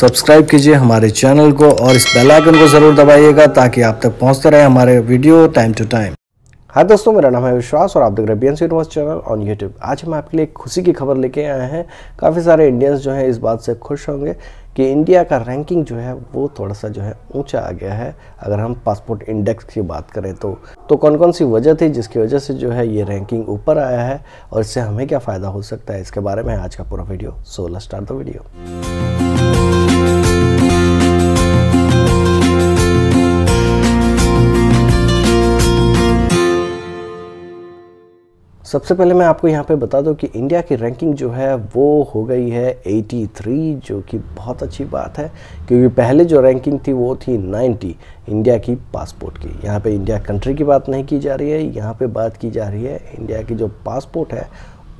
subscribe कीजिए हमारे channel को और इस बेल आइकन को ज़रूर दबाइएगा ताकि आप तक पहुंचते रहे हमारे video time to time hi दोस्तों मेरा नाम है विश्वास और आप देख रहे हैं B N channel on YouTube आज हम आपके लिए खुशी की खबर लेके आए हैं काफ़ी सारे इंडियंस जो हैं इस बात से खुश होंगे कि इंडिया का रैंकिंग जो है वो थोड़ा सा जो है ऊंचा आ गया है अगर हम पासपोर्ट इंडेक्स की बात करें तो तो कौन कौन सी वजह थी जिसकी वजह से जो है ये रैंकिंग ऊपर आया है और इससे हमें क्या फ़ायदा हो सकता है इसके बारे में आज का पूरा वीडियो सोलह स्टार द वीडियो सबसे पहले मैं आपको यहाँ पे बता दूँ कि इंडिया की रैंकिंग जो है वो हो गई है 83 जो कि बहुत अच्छी बात है क्योंकि पहले जो रैंकिंग थी वो थी 90 इंडिया की पासपोर्ट की यहाँ पे इंडिया कंट्री की बात नहीं की जा रही है यहाँ पे बात की जा रही है इंडिया की जो पासपोर्ट है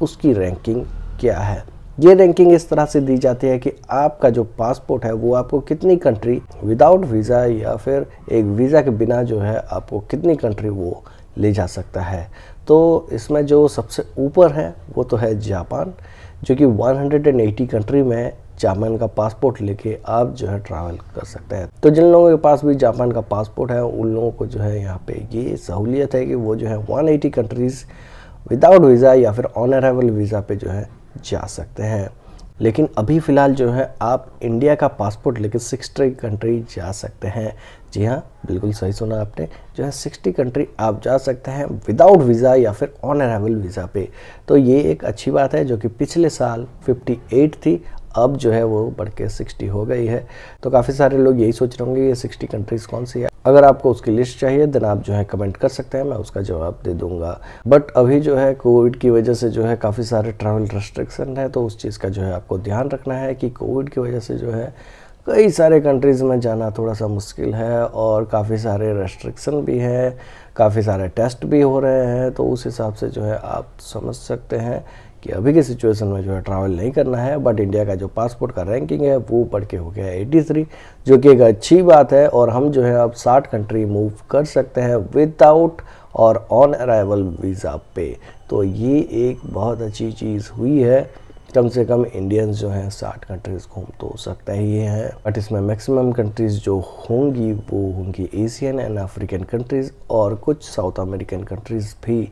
उसकी रैंकिंग क्या है ये रैंकिंग इस तरह से दी जाती है कि आपका जो पासपोर्ट है वो आपको कितनी कंट्री विदाउट वीज़ा या फिर एक वीज़ा के बिना जो है आपको कितनी कंट्री वो ले जा सकता है तो इसमें जो सबसे ऊपर है वो तो है जापान जो कि 180 कंट्री में जापान का पासपोर्ट लेके आप जो है ट्रैवल कर सकते हैं तो जिन लोगों के पास भी जापान का पासपोर्ट है उन लोगों को जो है यहाँ पे ये सहूलियत है कि वो जो है 180 कंट्रीज़ विदाउट वीज़ा या फिर ऑन अरावल वीज़ा पे जो है जा सकते हैं लेकिन अभी फ़िलहाल जो है आप इंडिया का पासपोर्ट लेकर सिक्सटी कंट्री जा सकते हैं जी हाँ बिल्कुल सही सुना आपने जो है सिक्सटी कंट्री आप जा सकते हैं विदाउट वीज़ा या फिर ऑन अरावल वीज़ा पे तो ये एक अच्छी बात है जो कि पिछले साल फिफ्टी एट थी अब जो है वो बढ़ के सिक्सटी हो गई है तो काफ़ी सारे लोग यही सोच रहे होंगे ये सिक्सटी कंट्रीज़ कौन सी है अगर आपको उसकी लिस्ट चाहिए देन आप जो है कमेंट कर सकते हैं मैं उसका जवाब दे दूंगा बट अभी जो है कोविड की वजह से जो है काफ़ी सारे ट्रैवल रेस्ट्रिक्शन है तो उस चीज़ का जो है आपको ध्यान रखना है कि कोविड की वजह से जो है कई सारे कंट्रीज़ में जाना थोड़ा सा मुश्किल है और काफ़ी सारे रेस्ट्रिक्शन भी हैं काफ़ी सारे टेस्ट भी हो रहे हैं तो उस हिसाब से जो है आप समझ सकते हैं कि अभी की सिचुएशन में जो है ट्रैवल नहीं करना है बट इंडिया का जो पासपोर्ट का रैंकिंग है वो बढ़ के हो गया है 83 जो कि एक अच्छी बात है और हम जो है अब 60 कंट्री मूव कर सकते हैं विदाउट और ऑन अराइवल वीज़ा पे तो ये एक बहुत अच्छी चीज़ हुई है कम से कम इंडियंस जो हैं साठ कंट्रीज़ घूम तो सकता ही हैं बट इसमें मैक्सिमम कंट्रीज़ जो होंगी वो होंगी एशियन एंड अफ्रीकन कंट्रीज़ और कुछ साउथ अमेरिकन कंट्रीज़ भी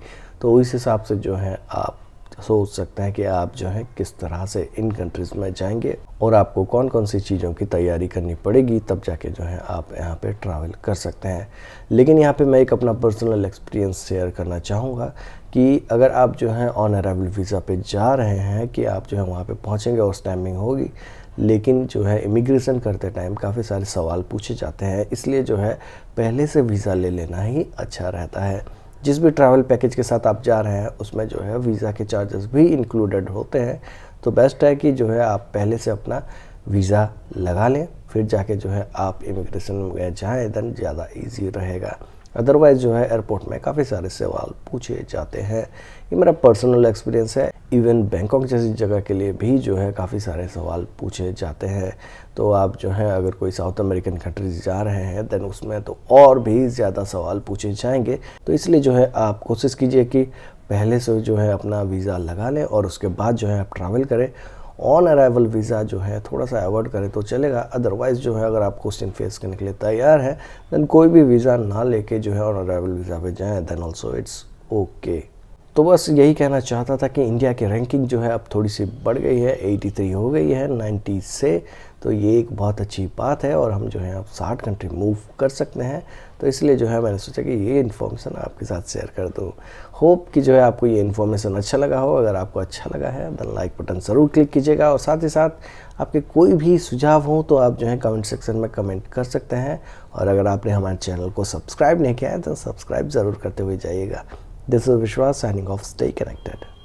तो इस हिसाब से जो है आप सोच सकते हैं कि आप जो है किस तरह से इन कंट्रीज़ में जाएंगे और आपको कौन कौन सी चीज़ों की तैयारी करनी पड़ेगी तब जाके जो है आप यहाँ पे ट्रैवल कर सकते हैं लेकिन यहाँ पे मैं एक अपना पर्सनल एक्सपीरियंस शेयर करना चाहूँगा कि अगर आप जो है ऑन अराइवल वीज़ा पे जा रहे हैं कि आप जो है वहाँ पे पहुँचेंगे और स्टैमिंग होगी लेकिन जो है इमिग्रेशन करते टाइम काफ़ी सारे सवाल पूछे जाते हैं इसलिए जो है पहले से वीज़ा ले लेना ही अच्छा रहता है जिस भी ट्रैवल पैकेज के साथ आप जा रहे हैं उसमें जो है वीज़ा के चार्जेस भी इंक्लूडेड होते हैं तो बेस्ट है कि जो है आप पहले से अपना वीज़ा लगा लें फिर जाके जो है आप इमिग्रेशन में जाएँ देन ज़्यादा ईजी रहेगा अदरवाइज़ जो है एयरपोर्ट में काफ़ी सारे सवाल पूछे जाते हैं ये मेरा पर्सनल एक्सपीरियंस है इवन बैंकॉक जैसी जगह के लिए भी जो है काफ़ी सारे सवाल पूछे जाते हैं तो आप जो है अगर कोई साउथ अमेरिकन कंट्रीज जा रहे हैं देन उसमें तो और भी ज़्यादा सवाल पूछे जाएंगे तो इसलिए जो है आप कोशिश कीजिए कि पहले से जो है अपना वीज़ा लगा लें और उसके बाद जो है आप ट्रैवल करें ऑन अराइवल वीज़ा जो है थोड़ा सा अवॉइड करें तो चलेगा अदरवाइज़ जो है अगर आप क्वेश्चन फेस करने के लिए तैयार हैं दैन कोई भी वीज़ा ना लेके जो है ऑन अराइवल वीज़ा पे जाएं दैन ऑल्सो इट्स ओके तो बस यही कहना चाहता था कि इंडिया की रैंकिंग जो है अब थोड़ी सी बढ़ गई है 83 हो गई है 90 से तो ये एक बहुत अच्छी बात है और हम जो है आप साठ कंट्री मूव कर सकते हैं तो इसलिए जो है मैंने सोचा कि ये इन्फॉर्मेशन आपके साथ शेयर कर दूँ होप कि जो है आपको ये इन्फॉर्मेशन अच्छा लगा हो अगर आपको अच्छा लगा है देन लाइक बटन ज़रूर क्लिक कीजिएगा और साथ ही साथ आपके कोई भी सुझाव हो तो आप जो है कमेंट सेक्शन में कमेंट कर सकते हैं और अगर आपने हमारे चैनल को सब्सक्राइब नहीं किया है तो सब्सक्राइब ज़रूर करते हुए जाइएगा this is Vishwas signing off stay connected